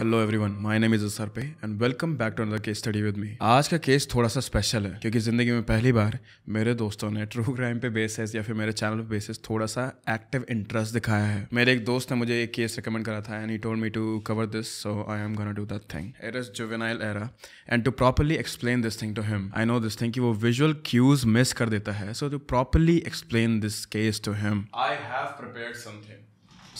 Hello everyone my name is असर पे and welcome back to another case study with me आज का case थोड़ा सा स्पेशल है क्योंकि ज़िंदगी में पहली बार मेरे दोस्तों ने ट्रू क्राइम पे बेसिस या फिर मेरे चैनल पे बेसिस थोड़ा सा एक्टिव इंटरेस्ट दिखाया है मेरे एक दोस्त ने मुझे एक केस रिकमेंड करा था and he told me to cover this so I am gonna do that thing it is juvenile era and to properly explain this thing to him I know this thing कि वो visual cues miss कर देता है so to properly explain this case to him I have prepared something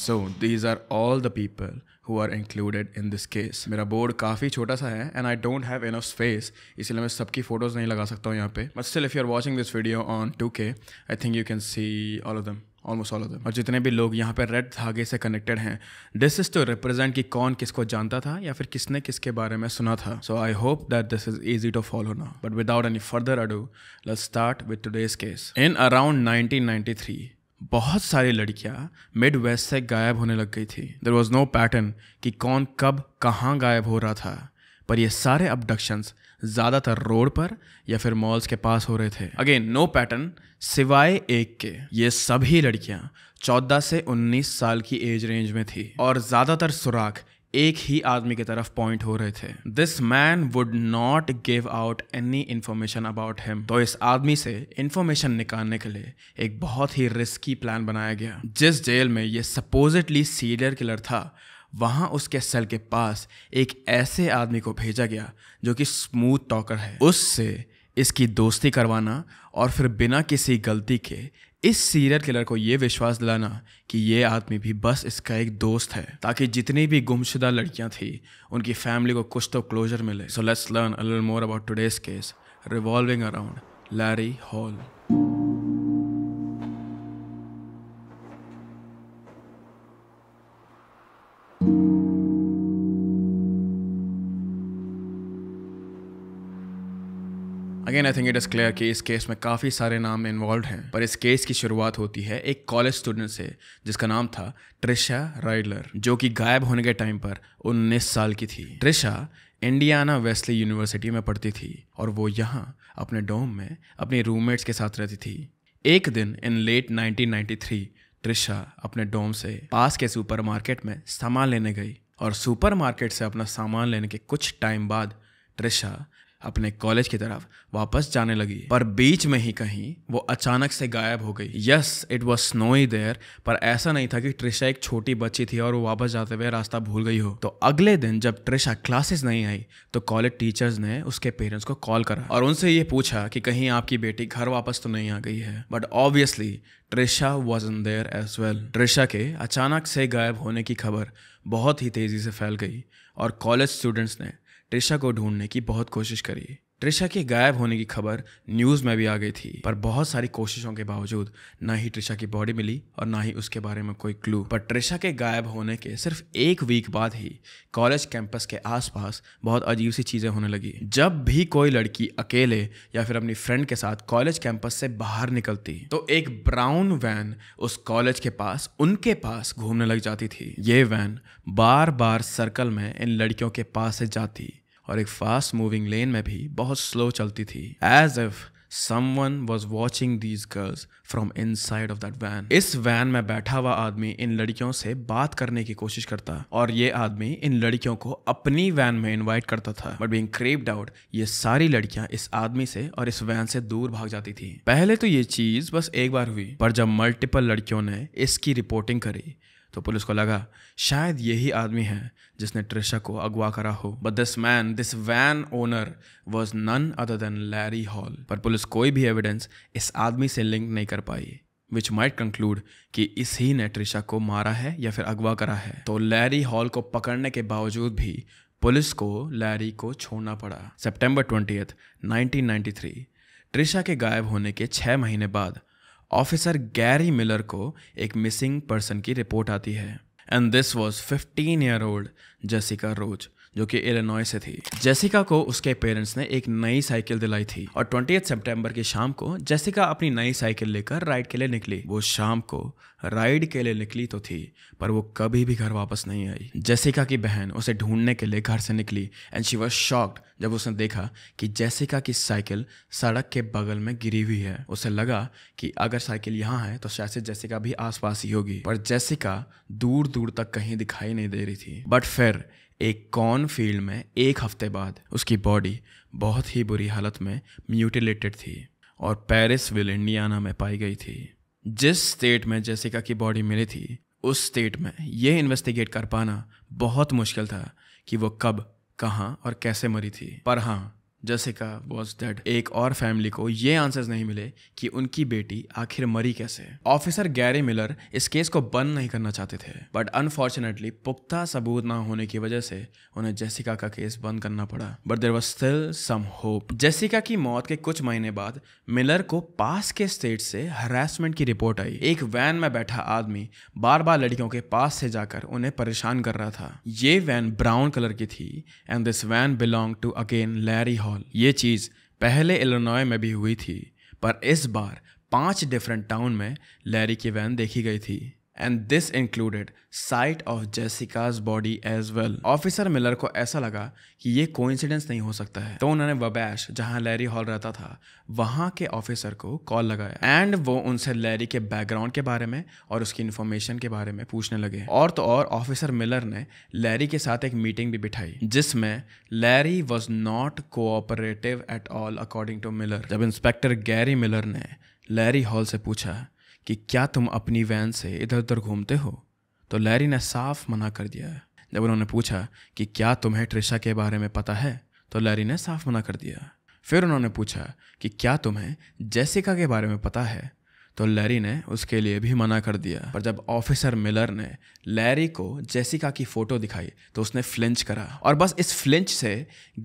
so these are all the people who are included in this case मेरा board काफ़ी छोटा सा है and I don't have enough space इसलिए मैं सबकी photos नहीं लगा सकता हूँ यहाँ पे but still if you are watching this video on two K I think you can see all of them almost all of them और जितने भी लोग यहाँ पे रेड धागे से कनेक्टेड हैं दिस इज़ टू रिप्रेजेंट कि कौन किसको जानता था या फिर किसने किसके बारे में सुना था so I hope that this is easy to follow ना but without any further ado let's start with today's case in around nineteen three बहुत सारी लड़कियां मिड वेस्ट से गायब होने लग गई थी देर वॉज नो पैटर्न कि कौन कब कहाँ गायब हो रहा था पर ये सारे अबडक्शंस ज़्यादातर रोड पर या फिर मॉल्स के पास हो रहे थे अगेन नो पैटर्न सिवाय एक के ये सभी लड़कियां 14 से 19 साल की एज रेंज में थी और ज़्यादातर सुराख एक ही आदमी की तरफ पॉइंट हो रहे थे this man would not give out any information about him तो इस आदमी से इन्फॉर्मेशन निकालने के लिए एक बहुत ही रिस्की प्लान बनाया गया जिस जेल में ये सपोजिटली सीरियर किलर था वहाँ उसके सेल के पास एक ऐसे आदमी को भेजा गया जो कि स्मूथ टॉकर है उससे इसकी दोस्ती करवाना और फिर बिना किसी गलती के इस सीरियल किलर को यह विश्वास दिलाना कि ये आदमी भी बस इसका एक दोस्त है ताकि जितनी भी गुमशुदा लड़कियां थी उनकी फैमिली को कुछ तो क्लोजर मिले so let's learn a little more about today's case revolving around Larry Hall again I think it is clear कि इस केस में काफ़ी सारे नाम इन्वॉल्व हैं पर इस केस की शुरुआत होती है एक कॉलेज स्टूडेंट से जिसका नाम था ट्रिशा राइडलर जो कि गायब होने के टाइम पर उन्नीस साल की थी ट्रिशा इंडियाना वेस्ली यूनिवर्सिटी में पढ़ती थी और वो यहाँ अपने डोम में अपने रूममेट्स के साथ रहती थी एक दिन इन लेट 1993 ट्रिशा अपने डोम से पास के सुपरमार्केट में सामान लेने गई और सुपरमार्केट से अपना सामान लेने के कुछ टाइम बाद ट्रिशा अपने कॉलेज की तरफ वापस जाने लगी पर बीच में ही कहीं वो अचानक से गायब हो गई yes it was snow he there पर ऐसा नहीं था कि ट्रिशा एक छोटी बच्ची थी और वो वापस जाते हुए रास्ता भूल गई हो तो अगले दिन जब ट्रिशा क्लासेस नहीं आई तो कॉलेज टीचर्स ने उसके पेरेंट्स को कॉल करा और उनसे ये पूछा कि कहीं आपकी बेटी घर वापस तो नहीं आ गई है but obviously Trisha was in there as well Trisha के अचानक से गायब होने की खबर बहुत ही तेज़ी से फैल गई और कॉलेज स्टूडेंट्स ने ट्रिशा को ढूंढने की बहुत कोशिश करी ट्रिशा के गायब होने की खबर न्यूज़ में भी आ गई थी पर बहुत सारी कोशिशों के बावजूद ना ही ट्रिशा की बॉडी मिली और ना ही उसके बारे में कोई क्लू पर ट्रिशा के गायब होने के सिर्फ एक वीक बाद ही कॉलेज कैंपस के आसपास बहुत अजीब सी चीज़ें होने लगी जब भी कोई लड़की अकेले या फिर अपनी फ्रेंड के साथ कॉलेज कैंपस से बाहर निकलती तो एक ब्राउन वैन उस कॉलेज के पास उनके पास घूमने लग जाती थी ये वैन बार बार सर्कल में इन लड़कियों के पास से जाती और एक फास्ट मूविंग लेन में भी बहुत स्लो चलती थी as if someone was watching these girls from inside of that van इस वैन में बैठा हुआ आदमी इन लड़कियों से बात करने की कोशिश करता और ये आदमी इन लड़कियों को अपनी वैन में इनवाइट करता था बट बींग क्रेप्ड आउट ये सारी लड़कियां इस आदमी से और इस वैन से दूर भाग जाती थी पहले तो ये चीज बस एक बार हुई पर जब मल्टीपल लड़कियों ने इसकी रिपोर्टिंग करी तो पुलिस को लगा शायद यही आदमी है जिसने ट्रिशा को अगवा करा हो but this man this van owner was none other than Larry Hall पर पुलिस कोई भी एविडेंस इस आदमी से लिंक नहीं कर पाई विच माइट कंक्लूड कि इस ही ने ट्रिशा को मारा है या फिर अगवा करा है तो लैरी हॉल को पकड़ने के बावजूद भी पुलिस को लैरी को छोड़ना पड़ा सेप्टेम्बर ट्वेंटी थ्री ट्रिशा के गायब होने के छः महीने बाद ऑफिसर गैरी मिलर को एक मिसिंग पर्सन की रिपोर्ट आती है and this was fifteen year old Jessica Roach जो कि एलेनॉय से थी जेसिका को उसके पेरेंट्स ने एक नई साइकिल दिलाई थी और ट्वेंटी सितंबर की शाम को जेसिका अपनी नई साइकिल लेकर राइड के लिए निकली वो शाम को राइड के लिए निकली तो थी पर वो कभी भी घर वापस नहीं आई जेसिका की बहन उसे ढूंढने के लिए घर से निकली एंड शी वॉज शॉक्ड जब उसने देखा कि जेसिका की साइकिल सड़क के बगल में गिरी हुई है उसे लगा कि अगर साइकिल यहाँ है तो शायद से जेसिका भी आसपास ही होगी पर जेसिका दूर दूर तक कहीं दिखाई नहीं दे रही थी बट फिर एक कॉर्न फील्ड में एक हफ्ते बाद उसकी बॉडी बहुत ही बुरी हालत में म्यूटिलेटेड थी और पेरिस विल इंडियाना में पाई गई थी जिस स्टेट में जेसिका की बॉडी मिली थी उस स्टेट में यह इन्वेस्टिगेट कर पाना बहुत मुश्किल था कि वो कब कहाँ और कैसे मरी थी पर हाँ जैसिका वॉज डेड एक और फैमिली को ये आंसर्स नहीं मिले कि उनकी बेटी आखिर मरी कैसे ऑफिसर गैरी मिलर इस केस को बंद नहीं करना चाहते थे बट अनफॉर्चुनेटली पुख्ता सबूत ना होने की वजह से उन्हें जेसिका का केस बंद करना पड़ा but there was still some hope Jessica की मौत के कुछ महीने बाद मिलर को पास के स्टेट से हरासमेंट की रिपोर्ट आई एक वैन में बैठा आदमी बार बार लड़कियों के पास से जाकर उन्हें परेशान कर रहा था ये वैन ब्राउन कलर की थी and this van belong to again Larry माहौल ये चीज़ पहले एलोनॉय में भी हुई थी पर इस बार पांच डिफरेंट टाउन में लैरी की वैन देखी गई थी and this included site of Jessica's body as well officer Miller को ऐसा लगा कि ये कोइंसिडेंस नहीं हो सकता है तो उन्होंने वबैश जहां लैरी हॉल रहता था वहां के ऑफिसर को कॉल लगाया एंड वो उनसे लैरी के बैकग्राउंड के बारे में और उसकी इन्फॉर्मेशन के बारे में पूछने लगे और तो और ऑफिसर मिलर ने लैरी के साथ एक मीटिंग भी बिठाई जिसमें Larry was not cooperative at all according to Miller जब इंस्पेक्टर गैरी मिलर ने लैरी हॉल से पूछा कि क्या तुम अपनी वैन से इधर उधर घूमते हो तो लैरी ने साफ मना कर दिया जब उन्होंने पूछा कि क्या तुम्हें ट्रिशा के बारे में पता है तो लैरी ने साफ मना कर दिया फिर उन्होंने पूछा कि क्या तुम्हें जैसिका के बारे में पता है तो लैरी ने उसके लिए भी मना कर दिया पर जब ऑफिसर मिलर ने लैरी को जेसिका की फ़ोटो दिखाई तो उसने फ्लिंच करा और बस इस फ्लिंच से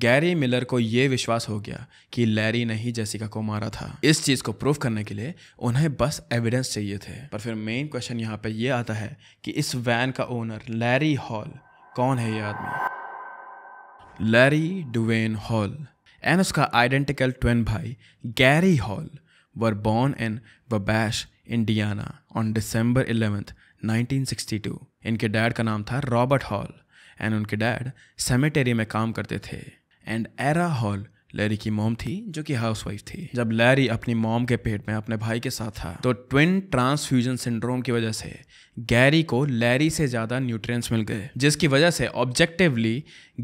गैरी मिलर को यह विश्वास हो गया कि लैरी ने ही जेसिका को मारा था इस चीज़ को प्रूव करने के लिए उन्हें बस एविडेंस चाहिए थे पर फिर मेन क्वेश्चन यहाँ पर यह आता है कि इस वैन का ओनर लैरी हॉल कौन है ये आदमी लैरी डुवेन हॉल एंड उसका आइडेंटिकल ट्वेन भाई Gary Hall were born in Wabash, Indiana on December 11th, 1962. इनके डैड का नाम था रॉबर्ट हॉल एंड उनके डैड सेमेटेरी में काम करते थे एंड एरा हॉल लैरी की मोम थी जो कि हाउसवाइफ थी जब लैरी अपनी मोम के पेट में अपने भाई के साथ था तो ट्विन ट्रांसफ्यूजन सिंड्रोम की वजह से गैरी को लैरी से ज़्यादा न्यूट्रिएंट्स मिल गए जिसकी वजह से ऑब्जेक्टिवली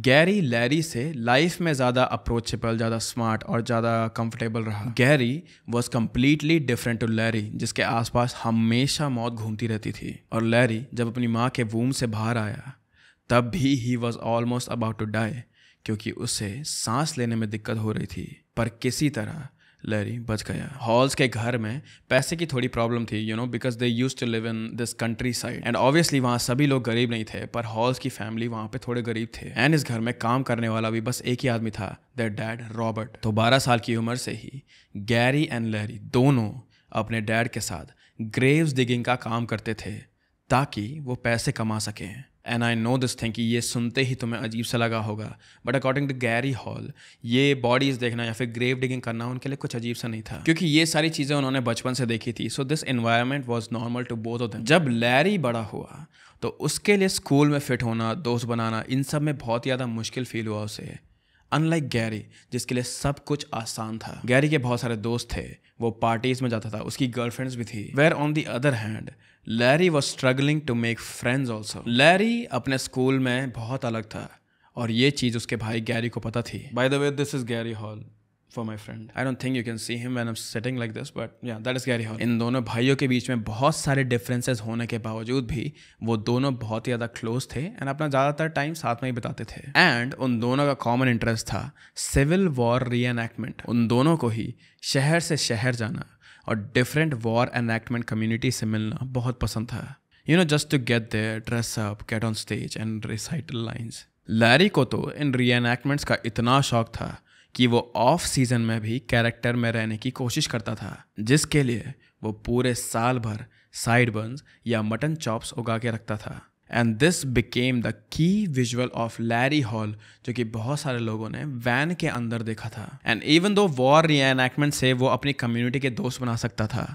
गैरी लैरी से लाइफ में ज़्यादा अप्रोचेबल ज़्यादा स्मार्ट और ज़्यादा कंफर्टेबल रहा Gary was completely different to Larry जिसके आसपास हमेशा मौत घूमती रहती थी और लैरी जब अपनी माँ के वूम से बाहर आया तब भी he was almost about to die क्योंकि उसे सांस लेने में दिक्कत हो रही थी पर किसी तरह लैरी बच गया हॉल्स के घर में पैसे की थोड़ी प्रॉब्लम थी you know because they used to live in this countryside and obviously वहाँ सभी लोग गरीब नहीं थे पर हॉल्स की फैमिली वहाँ पे थोड़े गरीब थे एंड इस घर में काम करने वाला भी बस एक ही आदमी था देर डैड रॉबर्ट तो बारह साल की उम्र से ही गैरी एंड लैरी दोनों अपने डैड के साथ ग्रेव्स डिगिंग का काम करते थे ताकि वो पैसे कमा सकें and I know this thing कि ये सुनते ही तुम्हें अजीब सा लगा होगा but according to Gary Hall ये बॉडीज देखना या फिर ग्रेव डिगिंग करना उनके लिए कुछ अजीब सा नहीं था क्योंकि ये सारी चीज़ें उन्होंने बचपन से देखी थी so this environment was normal to both of जब लैरी बड़ा हुआ तो उसके लिए स्कूल में फिट होना दोस्त बनाना इन सब में बहुत ज़्यादा मुश्किल फील हुआ उसे अनलाइक गैरी जिसके लिए सब कुछ आसान था गैरी के बहुत सारे दोस्त थे वो पार्टीज में जाता था उसकी गर्लफ्रेंड्स भी थी where on the other hand Larry was struggling to make friends also Larry अपने स्कूल में बहुत अलग था और ये चीज़ उसके भाई गैरी को पता थी by the way this is Gary Hall for my friend I don't think you can see him when I'm sitting like this but yeah that is Gary Hall इन दोनों भाइयों के बीच में बहुत सारे डिफरेंसेज होने के बावजूद भी वो दोनों बहुत ही ज़्यादा क्लोज थे एंड अपना ज़्यादातर टाइम साथ में ही बिताते थे एंड उन दोनों का कॉमन इंटरेस्ट था सिविल वॉर री एनैक्टमेंट उन दोनों को ही शहर से शहर जाना और डिफरेंट वॉर एनैक्टमेंट कम्युनिटी से मिलना बहुत पसंद था you know just to get their dress up get on stage and recital lines Larry को तो इन री एनैक्टमेंट्स का इतना शौक था कि वो ऑफ सीजन में भी कैरेक्टर में रहने की कोशिश करता था जिसके लिए वो पूरे साल भर साइड बर्न्स या मटन चॉप्स उगा के रखता था and this became the key visual of Larry Hall जो कि बहुत सारे लोगों ने वैन के अंदर देखा था एंड इवन दो वॉर री से वो अपनी कम्युनिटी के दोस्त बना सकता था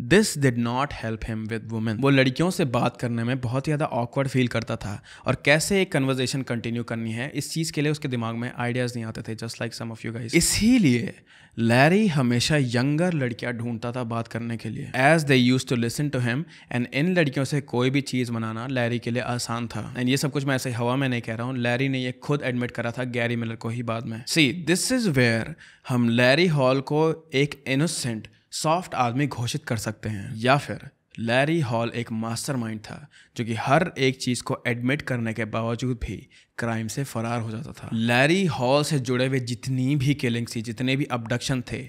this did not help him with women वो लड़कियों से बात करने में बहुत ज़्यादा ऑकवर्ड फील करता था और कैसे एक कन्वर्जेशन कंटिन्यू करनी है इस चीज़ के लिए उसके दिमाग में आइडियाज़ नहीं आते थे just like some of you guys इसीलिए लैरी हमेशा यंगर लड़कियाँ ढूंढता था बात करने के लिए as they used to listen to him and इन लड़कियों से कोई भी चीज़ बनाना लैरी के लिए आसान था एंड ये सब कुछ मैं ऐसे हवा में नहीं कह रहा हूँ लैरी ने ये खुद एडमिट करा था गैरी मिलर को ही बाद में सी दिस इज वेयर हम लैरी हॉल को एक इनोसेंट सॉफ्ट आदमी घोषित कर सकते हैं या फिर लैरी हॉल एक मास्टरमाइंड था जो कि हर एक चीज़ को एडमिट करने के बावजूद भी क्राइम से फरार हो जाता था लैरी हॉल से जुड़े हुए जितनी भी किलिंग थी जितने भी अबडक्शन थे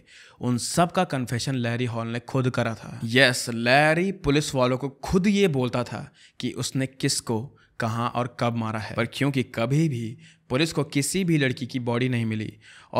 उन सब का कन्फेशन लैरी हॉल ने खुद करा था यस yes, लैरी पुलिस वालों को खुद ये बोलता था कि उसने किसको कहाँ और कब मारा है पर क्योंकि कभी भी पुलिस को किसी भी लड़की की बॉडी नहीं मिली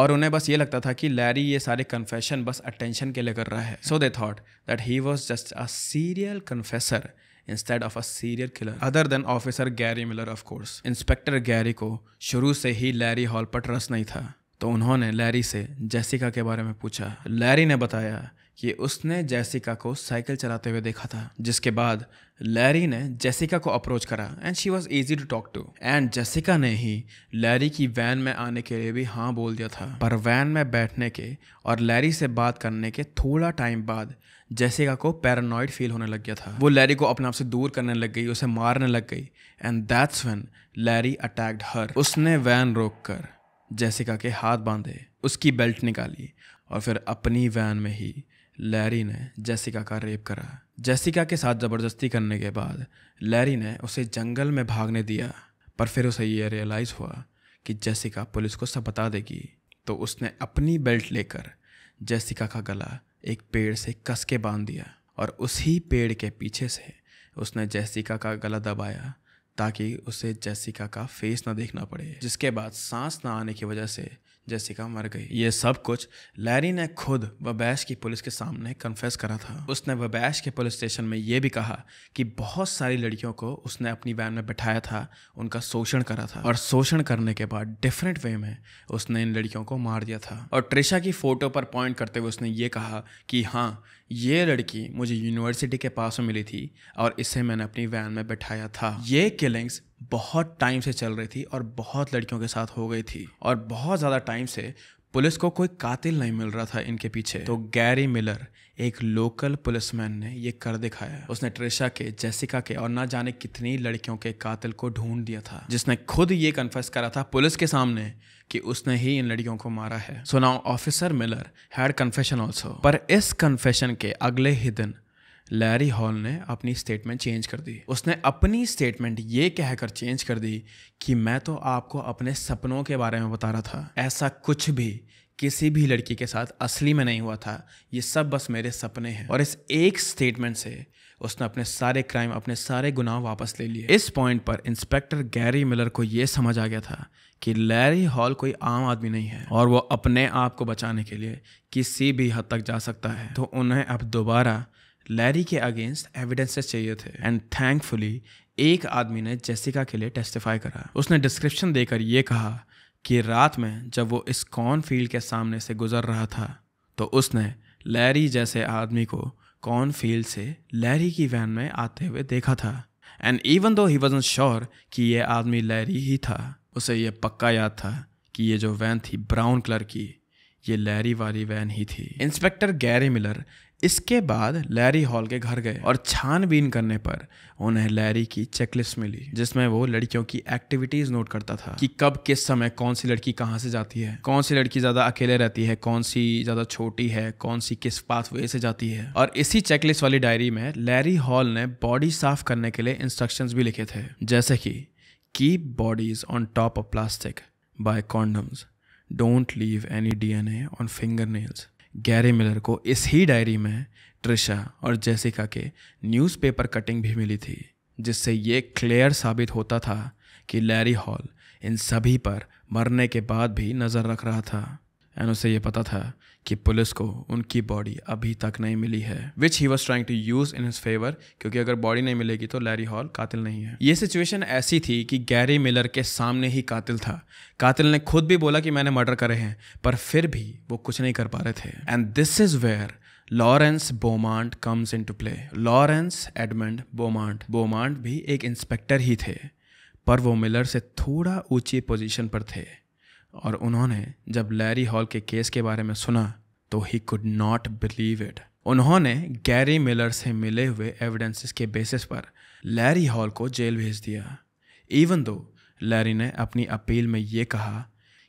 और उन्हें बस ये लगता था कि लैरी ये सारे कन्फेशन बस अटेंशन के लिए कर रहा है so they thought that he was just a serial confessor instead of a serial killer other than officer Gary Miller of course inspector Gary को शुरू से ही लैरी हॉल पर ट्रस्ट नहीं था तो उन्होंने लैरी से जैसिका के बारे में पूछा लैरी ने बताया कि उसने जैसिका को साइकिल चलाते हुए देखा था जिसके बाद लैरी ने जैसिका को अप्रोच करा and she was easy to talk to and Jessica ने ही लैरी की वैन में आने के लिए भी हाँ बोल दिया था पर वैन में बैठने के और लैरी से बात करने के थोड़ा टाइम बाद जैसिका को पैरानॉइड फील होने लग गया था वो लैरी को अपने आप से दूर करने लग गई उसे मारने लग गई and that's when Larry attacked her उसने वैन रोक कर जैसिका के हाथ बांधे उसकी बेल्ट निकाली और फिर अपनी वैन में ही लैरी ने जैसिका का रेप करा जैसिका के साथ ज़बरदस्ती करने के बाद लैरी ने उसे जंगल में भागने दिया पर फिर उसे यह रियलाइज़ हुआ कि जैसिका पुलिस को सब बता देगी तो उसने अपनी बेल्ट लेकर जैसिका का गला एक पेड़ से कस के बांध दिया और उसी पेड़ के पीछे से उसने जैसिका का गला दबाया ताकि उसे जैसिका का फेस ना देखना पड़े जिसके बाद सांस ना आने की वजह से जैसिका मर गई ये सब कुछ लैरी ने खुद वबैश की पुलिस के सामने कन्फेस करा था उसने वबैश के पुलिस स्टेशन में ये भी कहा कि बहुत सारी लड़कियों को उसने अपनी वैन में बैठाया था उनका शोषण करा था और शोषण करने के बाद डिफरेंट वे में उसने इन लड़कियों को मार दिया था और ट्रिशा की फ़ोटो पर पॉइंट करते हुए उसने ये कहा कि हाँ ये लड़की मुझे यूनिवर्सिटी के पास में मिली थी और इसे मैंने अपनी वैन में बैठाया था ये किलिंग्स बहुत टाइम से चल रही थी और बहुत लड़कियों के साथ हो गई थी और बहुत ज़्यादा टाइम से पुलिस को कोई कातिल नहीं मिल रहा था इनके पीछे तो गैरी मिलर एक लोकल पुलिसमैन ने ये कर दिखाया उसने ट्रेशा के जेसिका के और ना जाने कितनी लड़कियों के कातिल को ढूंढ दिया था जिसने खुद ये कन्फेस करा था पुलिस के सामने कि उसने ही इन लड़कियों को मारा है so now officer Miller had confession also पर इस कन्फेशन के अगले ही दिन लैरी हॉल ने अपनी स्टेटमेंट चेंज कर दी उसने अपनी स्टेटमेंट ये कहकर चेंज कर दी कि मैं तो आपको अपने सपनों के बारे में बता रहा था ऐसा कुछ भी किसी भी लड़की के साथ असली में नहीं हुआ था ये सब बस मेरे सपने हैं और इस एक स्टेटमेंट से उसने अपने सारे क्राइम अपने सारे गुनाह वापस ले लिए इस पॉइंट पर इंस्पेक्टर गैरी मिलर को यह समझ आ गया था कि लैरी हॉल कोई आम आदमी नहीं है और वो अपने आप को बचाने के लिए किसी भी हद तक जा सकता है तो उन्हें अब दोबारा लैरी के अगेंस्ट एविडेंसेस चाहिए थे एंड थैंकफुली एक आदमी ने जेसिका के लिए टेस्टिफाई करा उसने डिस्क्रिप्शन देकर यह कहा कि रात में जब वो इस कॉर्न फील्ड के सामने से गुजर रहा था तो उसने लैरी जैसे आदमी को कॉर्न फील्ड से लैरी की वैन में आते हुए देखा था एंड इवन दो ही वजन श्योर कि यह आदमी लैरी ही था उसे यह पक्का याद था कि ये जो वैन थी ब्राउन कलर की ये लैरी वाली वैन ही थी इंस्पेक्टर गैरी मिलर इसके बाद लैरी हॉल के घर गए और छानबीन करने पर उन्हें लैरी की चेकलिस्ट मिली जिसमें वो लड़कियों की एक्टिविटीज नोट करता था कि कब किस समय कौन सी लड़की कहाँ से जाती है कौन सी लड़की ज्यादा अकेले रहती है कौन सी ज्यादा छोटी है कौन सी किस पाथवे से जाती है और इसी चेकलिस्ट वाली डायरी में लैरी हॉल ने बॉडी साफ करने के लिए इंस्ट्रक्शन भी लिखे थे जैसे कि keep bodies on top of plastic buy condoms don't leave any D N A on fingernails Gary Miller को इस ही डायरी में ट्रिशा और जेसिका के न्यूज़पेपर कटिंग भी मिली थी जिससे ये क्लियर साबित होता था कि लैरी हॉल इन सभी पर मरने के बाद भी नज़र रख रहा था एंड उसे ये पता था कि पुलिस को उनकी बॉडी अभी तक नहीं मिली है which he was trying to use in his favour क्योंकि अगर बॉडी नहीं मिलेगी तो लैरी हॉल कातिल नहीं है ये सिचुएशन ऐसी थी कि गैरी मिलर के सामने ही कातिल था कातिल ने खुद भी बोला कि मैंने मर्डर करे हैं पर फिर भी वो कुछ नहीं कर पा रहे थे and this is where Lawrence Beaumont comes in to play Lawrence Edmund Beaumont Beaumont भी एक इंस्पेक्टर ही थे पर वो मिलर से थोड़ा ऊंची पोजीशन पर थे और उन्होंने जब लैरी हॉल के केस के बारे में सुना तो he could not believe it उन्होंने गैरी मिलर से मिले हुए एविडेंसेस के बेसिस पर लैरी हॉल को जेल भेज दिया इवन दो लैरी ने अपनी अपील में ये कहा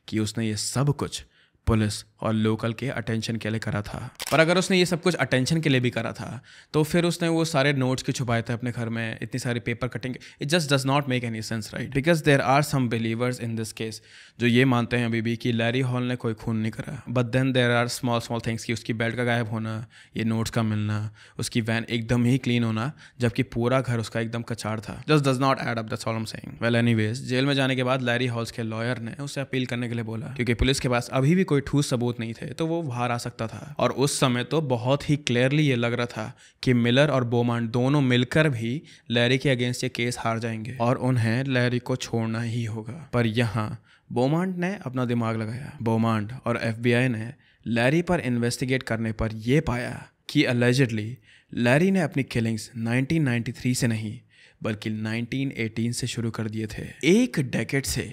कि उसने ये सब कुछ पुलिस और लोकल के अटेंशन के लिए करा था पर अगर उसने ये सब कुछ अटेंशन के लिए भी करा था तो फिर उसने वो सारे नोट्स के छुपाए थे अपने घर में इतनी सारी paper cutting it just does not make any sense right because there are some believers in this case जो ये मानते हैं अभी भी कि लैरी हॉल ने कोई खून नहीं करा but then there are small small things कि उसकी बेल्ट का गायब होना ये नोट्स का मिलना उसकी वैन एकदम ही क्लीन होना जबकि पूरा घर उसका एकदम कचाड़ था just does not add up that's all saying well jail में जाने के बाद लैरी हॉल्स के लॉयर ने उसे अपील करने के लिए बोला क्योंकि पुलिस के पास अभी भी कोई ठूस सबूत सबूत नहीं थे तो वो बाहर आ सकता था और उस समय तो बहुत ही क्लियरली ये लग रहा था कि मिलर और बोमान दोनों मिलकर भी लैरी के अगेंस्ट ये केस हार जाएंगे और उन्हें लैरी को छोड़ना ही होगा पर यहाँ बोमांड ने अपना दिमाग लगाया बोमांड और एफ ने लैरी पर इन्वेस्टिगेट करने पर यह पाया कि अलेजडली लैरी ने अपनी किलिंग्स 1993 से नहीं बल्कि 1918 से शुरू कर दिए थे एक डेकेट से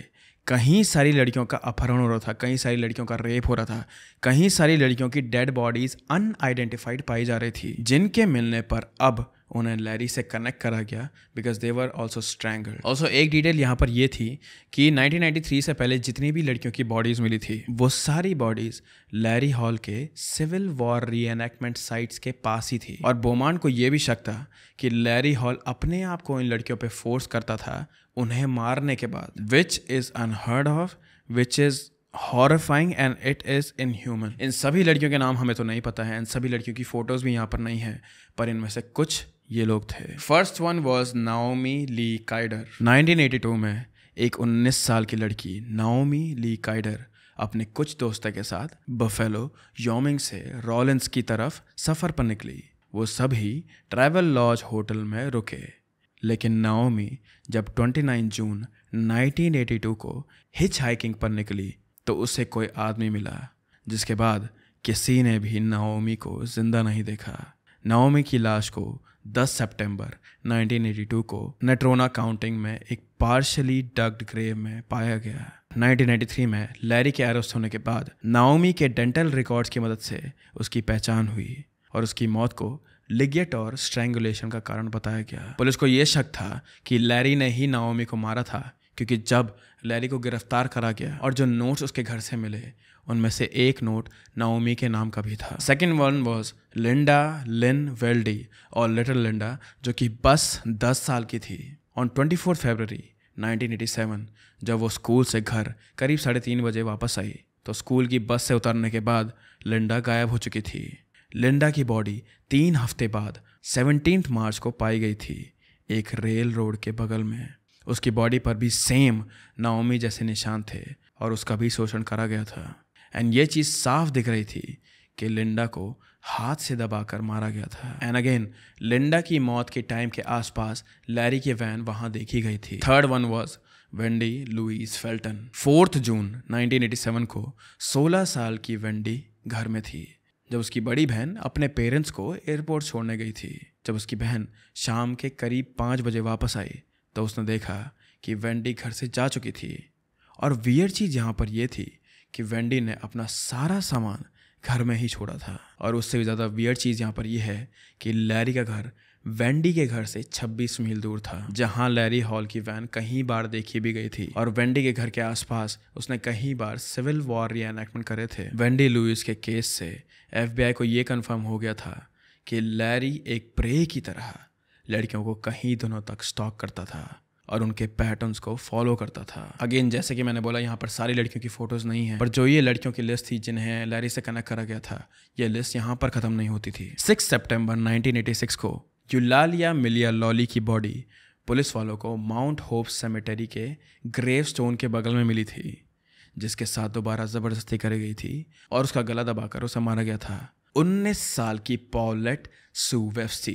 कहीं सारी लड़कियों का अपहरण हो रहा था कहीं सारी लड़कियों का रेप हो रहा था कहीं सारी लड़कियों की डेड बॉडीज अनआइडेंटिफाइड पाई जा रही थी जिनके मिलने पर अब उन्हें लैरी से कनेक्ट करा गया because they were also strange also एक डिटेल यहाँ पर यह थी कि 1993 से पहले जितनी भी लड़कियों की बॉडीज़ मिली थी वो सारी बॉडीज़ लैरी हॉल के सिविल वॉर रीएनैक्टमेंट साइट्स के पास ही थी और बोमान को यह भी शक था कि लैरी हॉल अपने आप को इन लड़कियों पर फोर्स करता था उन्हें मारने के बाद which is unheard of which is horrifying and it is inhuman इन सभी लड़कियों के नाम हमें तो नहीं पता है इन सभी लड़कियों की फ़ोटोज़ भी यहाँ पर नहीं है पर इनमें से कुछ ये लोग थे first one was Naomi Lee Kider 1982 में एक 19 साल की लड़की नाओमी ली काइडर अपने कुछ दोस्तों के साथ बफेलो योमिंग से रॉलिन्स की तरफ सफ़र पर निकली वो सभी ट्रैवल लॉज होटल में रुके लेकिन नाओमी जब 29 जून 1982 को हिच हाइकिंग पर निकली तो उसे कोई आदमी मिला जिसके बाद किसी ने भी नाओमी को जिंदा नहीं देखा नाओमी की लाश को 10 सितंबर 1982 को नेट्रोना काउंटिंग में एक पार्शली डग्ड ग्रेव में पाया गया 1993 में लैरी के अरेस्ट होने के बाद नाओमी के डेंटल रिकॉर्ड्स की मदद से उसकी पहचान हुई और उसकी मौत को लिगेट और स्ट्रेंगुलेशन का कारण बताया गया पुलिस को यह शक था कि लैरी ने ही नाओमी को मारा था क्योंकि जब लैरी को गिरफ्तार करा गया और जो नोट्स उसके घर से मिले उनमें से एक नोट नाओमी के नाम का भी था second one was Linda Lynn Weldy और लिटल लिंडा जो कि बस दस साल की थी on twenty four February seven जब वो स्कूल से घर करीब साढ़े तीन बजे वापस आई तो स्कूल की बस से उतरने के बाद लिंडा गायब हो चुकी थी लिंडा की बॉडी तीन हफ्ते बाद सेवनटीन मार्च को पाई गई थी एक रेल रोड के बगल में उसकी बॉडी पर भी सेम नाओमी जैसे निशान थे और उसका भी शोषण करा गया था एंड ये चीज़ साफ दिख रही थी कि लिंडा को हाथ से दबाकर मारा गया था एंड अगेन लिंडा की मौत के टाइम के आसपास लैरी की वैन वहाँ देखी गई थी third one was Wendy Lewis Felton fourth June 1987 को 16 साल की वेंडी घर में थी जब उसकी बड़ी बहन अपने पेरेंट्स को एयरपोर्ट छोड़ने गई थी जब उसकी बहन शाम के करीब पाँच बजे वापस आई तो उसने देखा कि वेंडी घर से जा चुकी थी और वियर चीज़ यहाँ पर यह थी कि वेंडी ने अपना सारा सामान घर में ही छोड़ा था और उससे भी ज़्यादा वियर चीज़ यहाँ पर यह है कि लैरी का घर वेंडी के घर से 26 मील दूर था जहाँ लैरी हॉल की वैन कहीं बार देखी भी गई थी और वेंडी के घर के आसपास उसने कहीं बार सिविल वॉर रीएनैक्टमेंट करे थे वेंडी लुइस के केस से एफबीआई को ये कंफर्म हो गया था कि लैरी एक प्रे की तरह लड़कियों को कहीं दिनों तक स्टॉक करता था और उनके पैटर्न्स को फॉलो करता था अगेन जैसे कि मैंने बोला यहाँ पर सारी लड़कियों की फ़ोटोज़ नहीं है पर जो ये लड़कियों की लिस्ट थी जिन्हें लैरी से कनेक्ट करा गया था ये लिस्ट यहाँ पर ख़त्म नहीं होती थी सिक्स सेप्टेम्बर नाइनटीन को यूलालिया मिलिया लॉली की बॉडी पुलिस वालों को माउंट होप सेमेटरी के ग्रेव स्टोन के बगल में मिली थी जिसके साथ दोबारा ज़बरदस्ती करी गई थी और उसका गला दबाकर उसे मारा गया था 19 साल की पॉलेट सूवेफ्स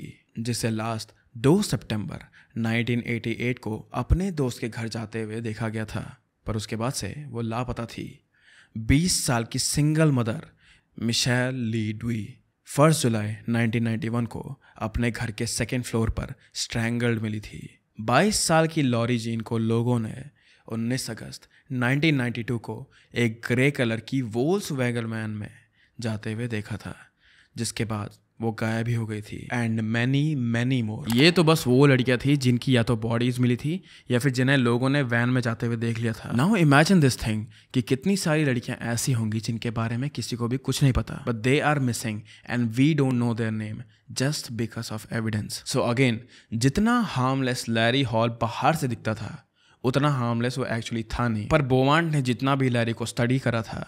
जिसे लास्ट 2 सितंबर 1988 को अपने दोस्त के घर जाते हुए देखा गया था पर उसके बाद से वो लापता थी 20 साल की single mother Michelle Lee Dewey first July 1991 को अपने घर के सेकेंड फ्लोर पर स्ट्रैंगल्ड मिली थी 22 साल की लॉरी जीन को लोगों ने 19 अगस्त 1992 को एक ग्रे कलर की वोल्स वैगलमैन में जाते हुए देखा था जिसके बाद वो गायब ही हो गई थी एंड मैनी मैनी मोर ये तो बस वो लड़कियां थी जिनकी या तो बॉडीज मिली थी या फिर जिन्हें लोगों ने वैन में जाते हुए देख लिया था नाउ इमेजिन दिस थिंग कि कितनी सारी लड़कियां ऐसी होंगी जिनके बारे में किसी को भी कुछ नहीं पता but they are missing and we don't know their name just because of evidence so again जितना हार्मलेस लैरी हॉल बाहर से दिखता था उतना हार्मलेस वो एक्चुअली था नहीं पर बोवांट ने जितना भी लैरी को स्टडी करा था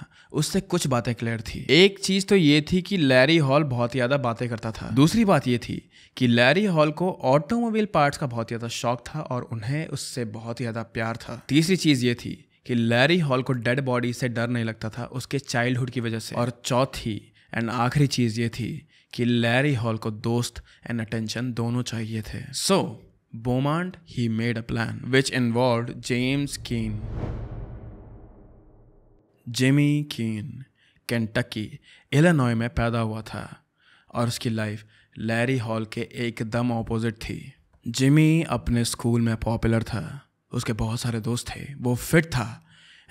उससे कुछ बातें क्लियर थी एक चीज तो ये थी कि लैरी हॉल बहुत ज्यादा बातें करता था दूसरी बात ये थी कि लैरी हॉल को ऑटोमोबाइल पार्ट का बहुत ज्यादा शौक था और उन्हें उससे बहुत ज्यादा प्यार था तीसरी चीज ये थी कि लैरी हॉल को डेड बॉडी से डर नहीं लगता था उसके चाइल्डहुड की वजह से और चौथी एंड आखिरी चीज ये थी कि लैरी हॉल को दोस्त एंड अटेंशन दोनों चाहिए थे so so, Beaumont, he made a plan which involved James Keane. Jimmy Keane Kentucky, Illinois में पैदा हुआ था और उसकी लाइफ लैरी हॉल के एकदम ऑपोजिट थी जिमी अपने स्कूल में पॉपुलर था उसके बहुत सारे दोस्त थे वो फिट था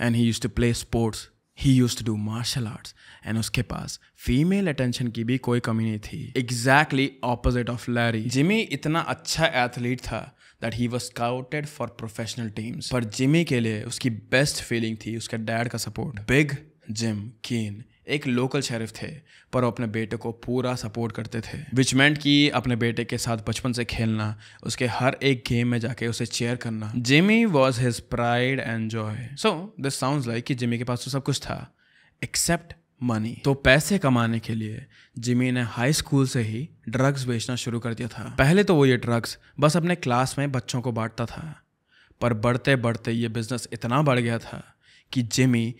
and he used to play sports he used to do martial arts and उसके पास फीमेल अटेंशन की भी कोई कमी नहीं थी exactly opposite of Larry Jimmy इतना अच्छा एथलीट था that he was scouted for professional teams पर जिमी के लिए उसकी बेस्ट फीलिंग थी उसके डैड का सपोर्ट बिग जिम कीन एक लोकल शेरिफ थे पर वो अपने बेटे को पूरा सपोर्ट करते थे विच की कि अपने बेटे के साथ बचपन से खेलना उसके हर एक गेम में जाके उसे चेयर करना Jimmy was his pride and joy so this sound like कि जिमी के पास तो सब कुछ था एक्सेप्ट मनी तो पैसे कमाने के लिए जिमी ने हाई स्कूल से ही ड्रग्स बेचना शुरू कर दिया था पहले तो वो ये ड्रग्स बस अपने क्लास में बच्चों को बांटता था पर बढ़ते बढ़ते ये बिजनेस इतना बढ़ गया था कि जिमी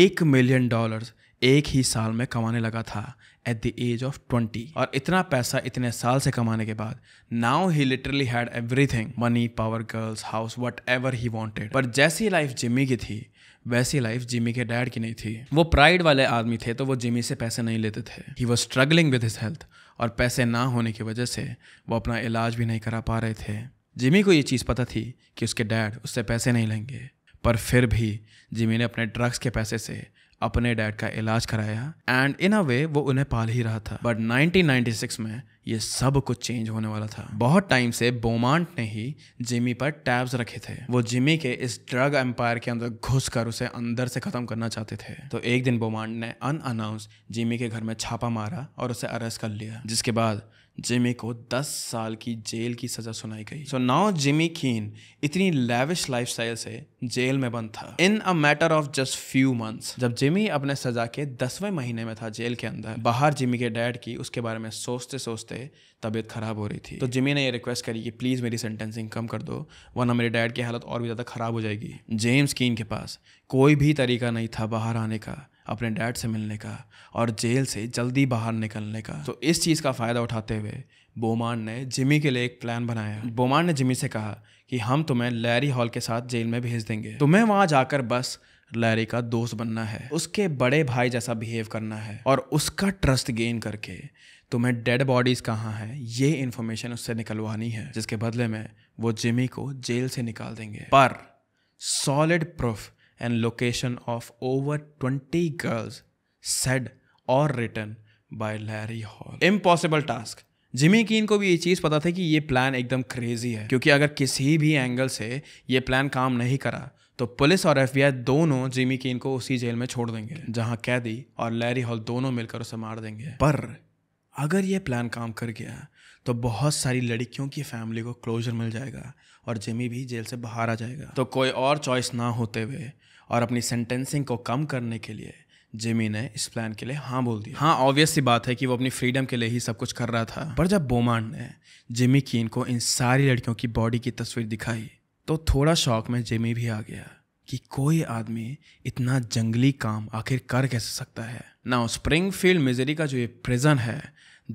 एक मिलियन डॉलर्स एक ही साल में कमाने लगा था at the age of twenty और इतना पैसा इतने साल से कमाने के बाद now he literally had everything money power girls house whatever he wanted पर जैसी लाइफ जिमी की थी वैसी लाइफ जिमी के डैड की नहीं थी वो प्राइड वाले आदमी थे तो वो जिमी से पैसे नहीं लेते थे he was struggling with his health और पैसे ना होने की वजह से वो अपना इलाज भी नहीं करा पा रहे थे जिमी को ये चीज़ पता थी कि उसके डैड उससे पैसे नहीं लेंगे पर फिर भी जिमी ने अपने ड्रग्स के पैसे से अपने डैड का इलाज कराया एंड इन अ वे वो उन्हें पाल ही रहा था बट 1996 में ये सब कुछ चेंज होने वाला था बहुत टाइम से बोमांट ने ही जिमी पर टैब्स रखे थे वो जिमी के इस ड्रग एम्पायर के अंदर घुस कर उसे अंदर से खत्म करना चाहते थे तो एक दिन बोमांट ने अनअनाउंस जिमी के घर में छापा मारा और उसे अरेस्ट कर लिया जिसके बाद जिमी को 10 साल की जेल की सजा सुनाई गई सो नाउ जिमी कीन इतनी लैविश लाइफस्टाइल से जेल में बंद था in a matter of just few months जब जिमी अपने सजा के दसवें महीने में था जेल के अंदर बाहर जिमी के डैड की उसके बारे में सोचते सोचते तबीयत खराब हो रही थी तो जिमी ने ये रिक्वेस्ट करी कि प्लीज़ मेरी सेंटेंसिंग कम कर दो वरना मेरे डैड की हालत और भी ज़्यादा खराब हो जाएगी जेम्स कीन के पास कोई भी तरीका नहीं था बाहर आने का अपने डैड से मिलने का और जेल से जल्दी बाहर निकलने का तो इस चीज़ का फ़ायदा उठाते हुए बोमान ने जिमी के लिए एक प्लान बनाया बोमान ने जिमी से कहा कि हम तुम्हें लैरी हॉल के साथ जेल में भेज देंगे तुम्हें वहाँ जाकर बस लैरी का दोस्त बनना है उसके बड़े भाई जैसा बिहेव करना है और उसका ट्रस्ट गेन करके तुम्हें डेड बॉडीज कहाँ हैं ये इन्फॉर्मेशन उससे निकलवानी है जिसके बदले में वो जिमी को जेल से निकाल देंगे पर solid proof and location of over twenty girls said और return by Larry Hall impossible task Jimmy Keane को भी ये चीज़ पता थी कि ये प्लान एकदम क्रेजी है क्योंकि अगर किसी भी एंगल से ये प्लान काम नहीं करा तो पुलिस और एफ दोनों जिमी कीन को उसी जेल में छोड़ देंगे जहां कैदी और लैरी हॉल दोनों मिलकर उसे मार देंगे पर अगर ये प्लान काम कर गया तो बहुत सारी लड़कियों की फैमिली को क्लोजर मिल जाएगा और जिमी भी जेल से बाहर आ जाएगा तो कोई और चॉइस ना होते हुए और अपनी सेंटेंसिंग को कम करने के लिए जिमी ने इस प्लान के लिए हाँ बोल दिया हाँ ऑब्वियस सी बात है कि वो अपनी फ्रीडम के लिए ही सब कुछ कर रहा था पर जब बोमान ने जिमी कीन को इन सारी लड़कियों की बॉडी की तस्वीर दिखाई तो थोड़ा शौक में जिमी भी आ गया कि कोई आदमी इतना जंगली काम आखिर कर कैसे सकता है ना स्प्रिंग फील्ड मिजरी का जो ये प्रिजन है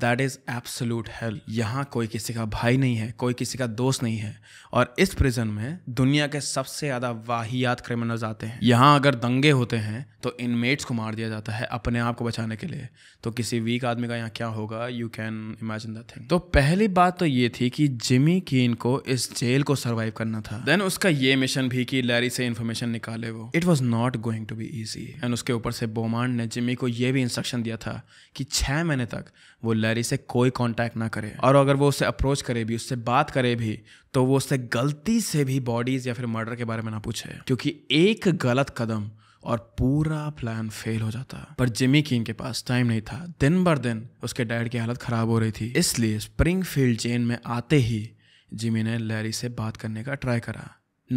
दैट इज़ एब्सोलूट हेल यहाँ कोई किसी का भाई नहीं है कोई किसी का दोस्त नहीं है और इस प्रिजन में दुनिया के सबसे ज़्यादा वाहियात क्रिमिनल्स आते हैं यहाँ अगर दंगे होते हैं तो इनमेट्स को मार दिया जाता है अपने आप को बचाने के लिए तो किसी वीक आदमी का यहाँ क्या होगा you can imagine the thing तो पहली बात तो ये थी कि जिमी कीन को इस जेल को सर्वाइव करना था देन उसका ये मिशन भी कि लैरी से इन्फॉर्मेशन निकाले वो it was not going to be easy and उसके ऊपर से बोमांड ने जिमी को यह भी इंस्ट्रक्शन दिया था कि छह महीने तक वो हिलारी से कोई कांटेक्ट ना करे और अगर वो उससे अप्रोच करे भी उससे बात करे भी तो वो उससे गलती से भी बॉडीज या फिर मर्डर के बारे में ना पूछे क्योंकि एक गलत कदम और पूरा प्लान फेल हो जाता पर जिमी किंग के पास टाइम नहीं था दिन बर दिन उसके डैड की हालत खराब हो रही थी इसलिए स्प्रिंगफील्ड जेन में आते ही जिमी ने लैरी से बात करने का ट्राई करा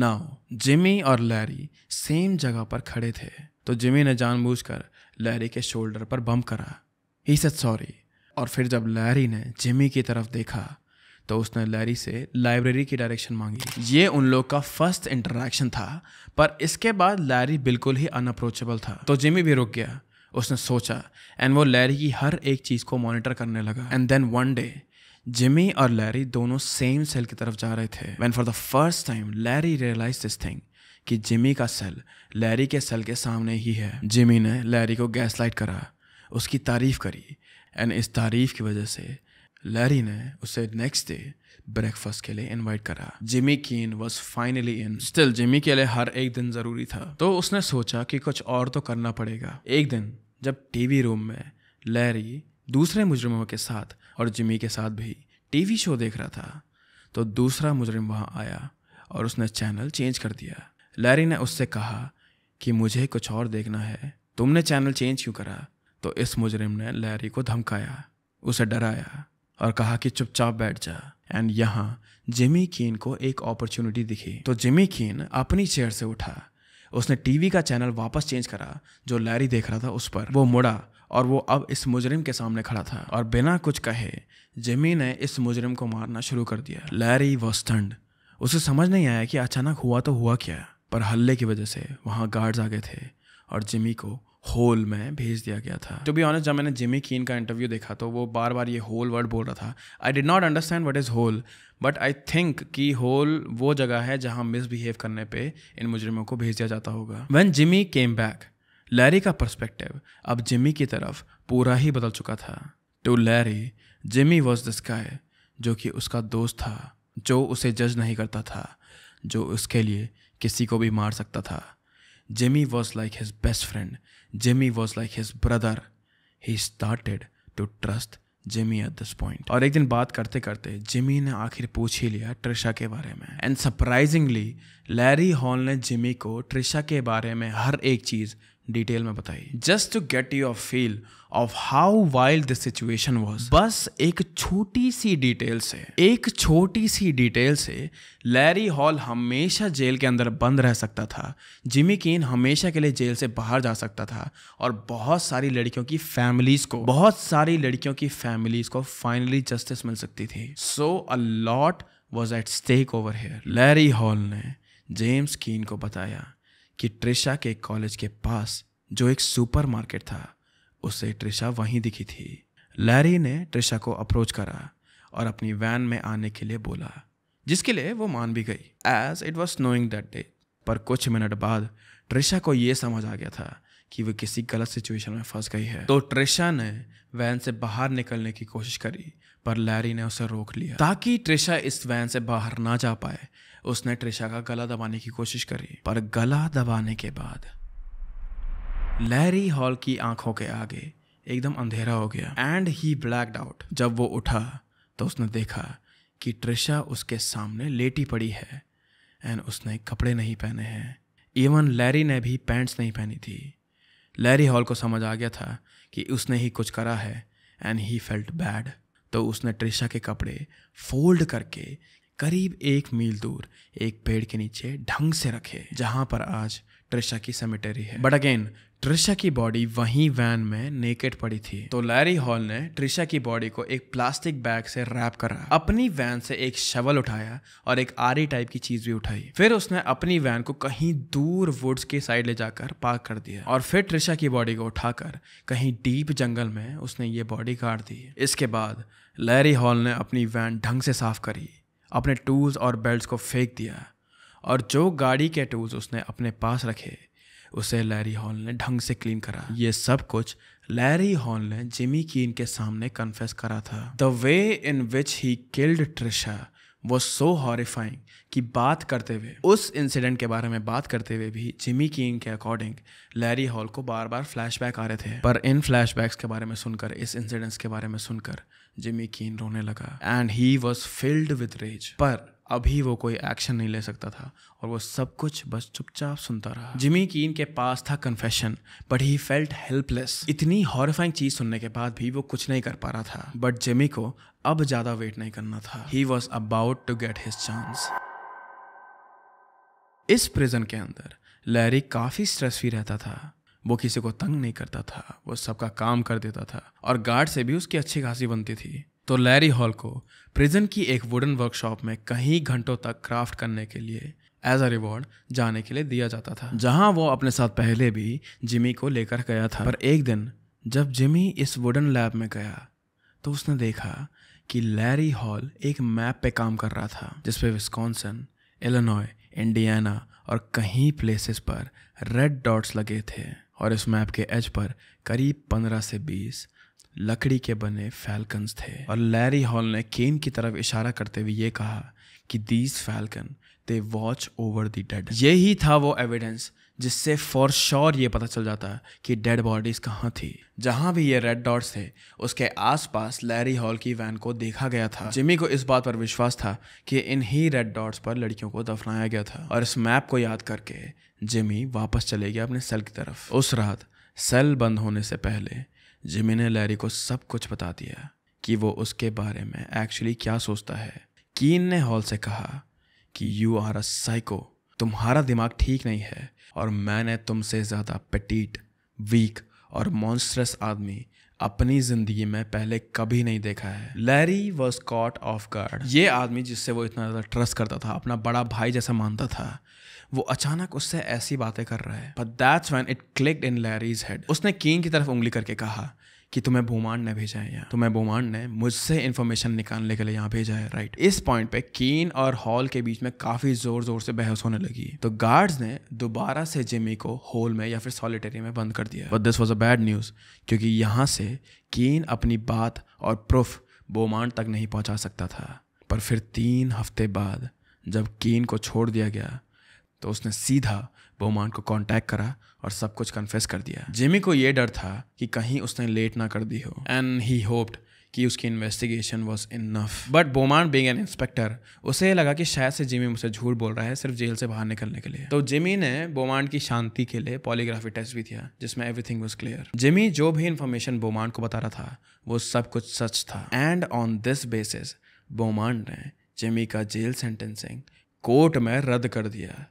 नाउ जिमी और लैरी सेम जगह पर खड़े थे तो जिमी ने जानबूझकर लैरी के शोल्डर पर बम करा ही सेड सॉरी और फिर जब लैरी ने जिमी की तरफ देखा तो उसने लैरी से लाइब्रेरी की डायरेक्शन मांगी ये उन लोग का फर्स्ट इंटरेक्शन था पर इसके बाद लैरी बिल्कुल ही अनअप्रोचेबल था तो जिमी भी रुक गया उसने सोचा एंड वो लैरी की हर एक चीज़ को मॉनिटर करने लगा and then one day Jimmy और लैरी दोनों सेम सेल की तरफ जा रहे थे when for the first time Larry realize this thing कि जिमी का सेल लैरी के सेल के सामने ही है जिमी ने लैरी को गैस लाइट करा उसकी तारीफ करी एंड इस तारीफ की वजह से लैरी ने उसे नेक्स्ट डे ब्रेकफास्ट के लिए इनवाइट करा Jimmy Keane was finally in still Jimmy के लिए हर एक दिन ज़रूरी था तो उसने सोचा कि कुछ और तो करना पड़ेगा एक दिन जब टीवी रूम में लैरी दूसरे मुजरमों के साथ और जिमी के साथ भी टीवी शो देख रहा था तो दूसरा मुजरिम वहाँ आया और उसने चैनल चेंज कर दिया लैरी ने उससे कहा कि मुझे कुछ और देखना है तुमने चैनल चेंज क्यों करा तो इस मुजरिम ने लैरी को धमकाया उसे डराया और कहा कि चुपचाप बैठ जा एंड यहाँ जिमी कीन को एक अपॉर्चुनिटी दिखी तो जिमी कीन अपनी चेयर से उठा उसने टीवी का चैनल वापस चेंज करा जो लैरी देख रहा था उस पर वो मुड़ा और वो अब इस मुजरिम के सामने खड़ा था और बिना कुछ कहे जिमी ने इस मुजरिम को मारना शुरू कर दिया लैरी वस्तंड उसे समझ नहीं आया कि अचानक हुआ तो हुआ क्या पर हल्ले की वजह से वहाँ गार्ड्स आ गए थे और जिमी को होल में भेज दिया गया था टू बी ऑनेस्ट जब मैंने जिमी कीन का इंटरव्यू देखा तो वो बार बार ये होल वर्ड बोल रहा था I did not understand what is hole but I think कि होल वो जगह है जहाँ मिसबिहेव करने पर इन मुजरमों को भेज दिया जाता होगा when Jimmy came back Larry का परस्पेक्टिव अब जिमी की तरफ पूरा ही बदल चुका था to Larry Jimmy was the sky जो कि उसका दोस्त था जो उसे जज नहीं करता था जो उसके लिए किसी को भी मार सकता था Jimmy was like his best friend Jimmy was like his brother. He started to trust Jimmy at this point और एक दिन बात करते करते जिमी ने आखिर पूछ ही लिया ट्रिशा के बारे में एंड सरप्राइजिंगली लैरी हॉल ने जिमी को ट्रिशा के बारे में हर एक चीज़ डिटेल में बताइए just to get your feel of how wild this situation was बस एक छोटी सी डिटेल से एक छोटी सी डिटेल से लैरी हॉल हमेशा जेल के अंदर बंद रह सकता था जिमी कीन हमेशा के लिए जेल से बाहर जा सकता था और बहुत सारी लड़कियों की फैमिलीज को बहुत सारी लड़कियों की फैमिलीज को फाइनली जस्टिस मिल सकती थी so a lot was at stake over here Larry Hall ने जेम्स कीन को बताया कि ट्रिशा के कॉलेज के पास जो एक सुपरमार्केट था उसे ट्रिशा वहीं दिखी थी लैरी ने ट्रिशा को अप्रोच करा और अपनी वैन में आने के लिए बोला जिसके लिए वो मान भी गई as it was snowing that day पर कुछ मिनट बाद ट्रिशा को ये समझ आ गया था कि वह किसी गलत सिचुएशन में फंस गई है तो ट्रिशा ने वैन से बाहर निकलने की कोशिश करी पर लैरी ने उसे रोक लिया ताकि ट्रिशा इस वैन से बाहर ना जा पाए उसने ट्रिशा का गला दबाने की कोशिश करी पर गला दबाने के बाद लैरी हॉल की आंखों के आगे एकदम अंधेरा हो गया एंड ही ब्लैक आउट जब वो उठा तो उसने देखा कि ट्रिशा उसके सामने लेटी पड़ी है एंड उसने कपड़े नहीं पहने हैं इवन लैरी ने भी पैंट्स नहीं पहनी थी लैरी हॉल को समझ आ गया था कि उसने ही कुछ करा है एंड ही फेल्ट बैड तो उसने ट्रिशा के कपड़े फोल्ड करके करीब एक मील दूर एक पेड़ के नीचे ढंग से रखे जहां पर आज ट्रिशा की सेमेटरी है बट अगेन ट्रिशा की बॉडी वहीं वैन में नेकेड पड़ी थी तो लैरी हॉल ने ट्रिशा की बॉडी को एक प्लास्टिक बैग से रैप करा अपनी वैन से एक शवल उठाया और एक आरी टाइप की चीज भी उठाई फिर उसने अपनी वैन को कहीं दूर वुड्स के साइड ले जाकर पार्क कर दिया और फिर ट्रिशा की बॉडी को उठाकर कहीं डीप जंगल में उसने ये बॉडी गाड़ दी इसके बाद लैरी हॉल ने अपनी वैन ढंग से साफ करी अपने टूल्स और बेल्ट को फेंक दिया और जो गाड़ी के टूल्स उसने अपने पास रखे उसे लैरी हॉल ने ढंग से क्लीन करा ये सब कुछ लैरी हॉल ने जिमी कीन के सामने कन्फेस करा था the way in which he killed Trisha वो सो हॉरिफाइंग कि बात करते हुए उस इंसिडेंट के बारे में बात करते हुए भी जिमी किंग के अकॉर्डिंग लैरी हॉल को बार बार फ्लैशबैक आ रहे थे पर इन फ्लैशबैक्स के बारे में सुनकर इस इंसिडेंट्स के बारे में सुनकर जिमी कीन रोने लगा and he was filled with rage पर अभी वो कोई एक्शन नहीं ले सकता था और वो सब कुछ बस चुपचाप सुनता रहा जिमी कीन के पास था confession but he felt helpless इतनी हॉरिफाइंग चीज सुनने के बाद भी वो कुछ नहीं कर पा रहा था बट जिमी को अब ज्यादा वेट नहीं करना था he was about to get his chance इस प्रिजन के अंदर लैरी काफी स्ट्रेस भी रहता था वो किसी को तंग नहीं करता था वो सबका काम कर देता था और गार्ड से भी उसकी अच्छी खासी बनती थी तो लैरी हॉल को प्रिजन की एक वुडन वर्कशॉप में कई घंटों तक क्राफ्ट करने के लिए एज अ रिवॉर्ड जाने के लिए दिया जाता था जहां वो अपने साथ पहले भी जिमी को लेकर गया था पर एक दिन जब जिमी इस वुडन लैब में गया तो उसने देखा कि लैरी हॉल एक मैप पे काम कर रहा था जिसपे विस्कॉन्सन एलोनॉय इंडियाना और कहीं प्लेसेस पर रेड डॉट्स लगे थे और इस मैप के एज पर करीब पंद्रह से बीस लकड़ी के बने फैल्कन्स थे और लैरी हॉल ने केन की तरफ इशारा करते हुए ये कहा कि these falcon they watch over the dead यही था वो एविडेंस जिससे फॉर श्योर ये पता चल जाता है कि डेड बॉडीज कहाँ थी जहाँ भी ये रेड डॉट्स थे उसके आसपास लैरी हॉल की वैन को देखा गया था जिमी को इस बात पर विश्वास था कि इन ही रेड डॉट्स पर लड़कियों को दफनाया गया था और इस मैप को याद करके जिमी वापस चले गया अपने सेल की तरफ उस रात सेल बंद होने से पहले जिमी ने लैरी को सब कुछ बता दिया कि वो उसके बारे में एक्चुअली क्या सोचता है कीन ने हॉल से कहा कि यू आर अ साइको तुम्हारा दिमाग ठीक नहीं है और मैंने तुमसे ज़्यादा पेटीट वीक और मॉन्स्ट्रस आदमी अपनी ज़िंदगी में पहले कभी नहीं देखा है Larry was caught off guard ये आदमी जिससे वो इतना ज़्यादा ट्रस्ट करता था अपना बड़ा भाई जैसा मानता था वो अचानक उससे ऐसी बातें कर रहा है but that's when it click in Larry's head उसने कीन की तरफ उंगली करके कहा कि तुम्हें भूमान ने भेजा है यहाँ तुम्हें भूमान ने मुझसे इन्फॉर्मेशन निकालने के लिए यहाँ भेजा है राइट इस पॉइंट पे कीन और हॉल के बीच में काफी जोर जोर से बहस होने लगी तो गार्ड्स ने दोबारा से जिमी को हॉल में या फिर सॉलिटरी में बंद कर दिया but this was a bad news क्योंकि यहाँ से कीन अपनी बात और प्रूफ बोमान तक नहीं पहुँचा सकता था पर फिर तीन हफ्ते बाद जब कीन को छोड़ दिया गया तो उसने सीधा बोमान को कांटेक्ट करा और सब कुछ कन्फेस कर दिया जिमी को ये डर था कि कहीं उसने लेट ना कर दी हो एंड ही होप्ड कि उसकी investigation was enough but Beaumont being an inspector उसे लगा कि शायद से जिमी मुझसे झूठ बोल रहा है सिर्फ जेल से बाहर निकलने के लिए तो जिमी ने बोमान की शांति के लिए पॉलीग्राफी टेस्ट भी किया जिसमें एवरीथिंग वॉज क्लियर जिमी जो भी इन्फॉर्मेशन बोमान को बता रहा था वो सब कुछ सच था and on this basis Beaumont ने जिमी का जेल सेंटेंसिंग कोर्ट में रद्द कर दिया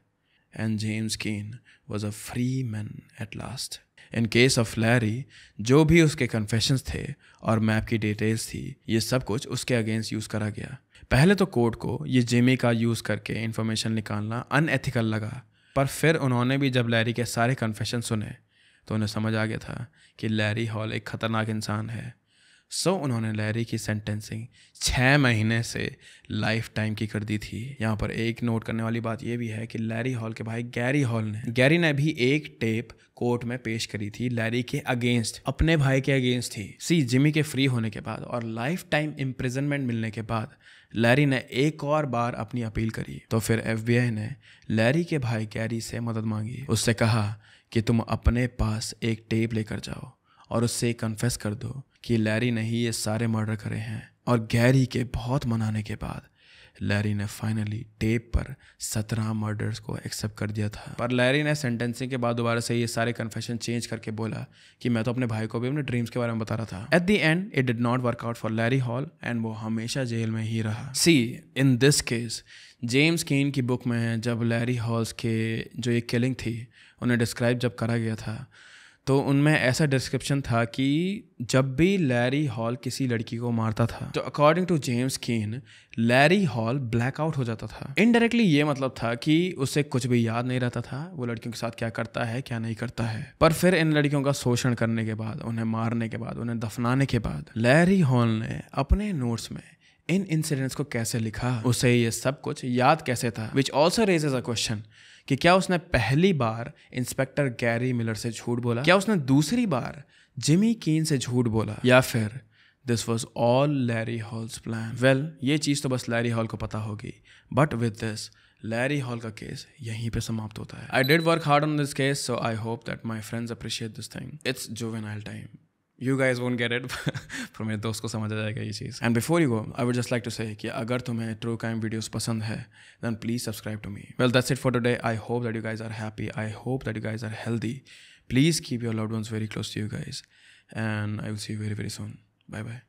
and James Keane was a free man at last. In case of Larry जो भी उसके कन्फेशन थे और मैप की डिटेल्स थी ये सब कुछ उसके अगेंस्ट यूज़ करा गया पहले तो कोर्ट को ये जेमी का यूज़ करके इन्फॉर्मेशन निकालना अनएथिकल लगा पर फिर उन्होंने भी जब लैरी के सारे कन्फेशन सुने तो उन्हें समझ आ गया था कि लैरी हॉल एक ख़तरनाक इंसान है सो उन्होंने लहरी की सेंटेंसिंग छः महीने से लाइफ टाइम की कर दी थी यहाँ पर एक नोट करने वाली बात यह भी है कि लैरी हॉल के भाई गैरी हॉल ने गैरी ने भी एक टेप कोर्ट में पेश करी थी लैरी के अगेंस्ट अपने भाई के अगेंस्ट थी सी जिमी के फ्री होने के बाद और लाइफ टाइम इम्प्रिजनमेंट मिलने के बाद लैरी ने एक और बार अपनी अपील करी तो फिर एफ ने लैरी के भाई गैरी से मदद मांगी उससे कहा कि तुम अपने पास एक टेप लेकर जाओ और उससे कन्फेस कर दो कि लैरी ने ही ये सारे मर्डर करे हैं और गैरी के बहुत मनाने के बाद लैरी ने फाइनली टेप पर सत्रह मर्डर्स को एक्सेप्ट कर दिया था पर लैरी ने सेंटेंसिंग के बाद दोबारा से ये सारे कन्फेशन चेंज करके बोला कि मैं तो अपने भाई को भी अपने ड्रीम्स के बारे में बता रहा था at the end it did not work out for Larry Hall and वो हमेशा जेल में ही रहा see in this case James Keane की बुक में जब लैरी हॉल्स के जो ये किलिंग थी उन्हें डिस्क्राइब जब करा गया था तो उनमें ऐसा डिस्क्रिप्शन था कि जब भी लैरी हॉल किसी लड़की को मारता था तो according to James Keane Larry Hall blackout हो जाता था इनडायरेक्टली ये मतलब था कि उसे कुछ भी याद नहीं रहता था वो लड़कियों के साथ क्या करता है क्या नहीं करता है पर फिर इन लड़कियों का शोषण करने के बाद उन्हें मारने के बाद उन्हें दफनाने के बाद लैरी हॉल ने अपने नोट्स में इन इंसिडेंट्स को कैसे लिखा उसे ये सब कुछ याद कैसे था which also raises a question कि क्या उसने पहली बार इंस्पेक्टर गैरी मिलर से झूठ बोला क्या उसने दूसरी बार जिमी कीन से झूठ बोला या फिर this was all Larry Hall's plan well ये चीज़ तो बस लैरी हॉल को पता होगी but with this Larry Hall का केस यहीं पे समाप्त होता है I did work hard on this case so I hope that my friends appreciate this thing it's जो when I time you guys won't get it पर मेरे दोस्त को समझ आ जाएगा ये चीज़ and before you go I would just like to say कि अगर तुम्हें ट्रू क्राइम वीडियोज़ पसंद है then please subscribe to me well that's it for today I hope that you guys are happy I hope that you guys are healthy please keep your loved very close to you guys and I will see you very very soon bye bye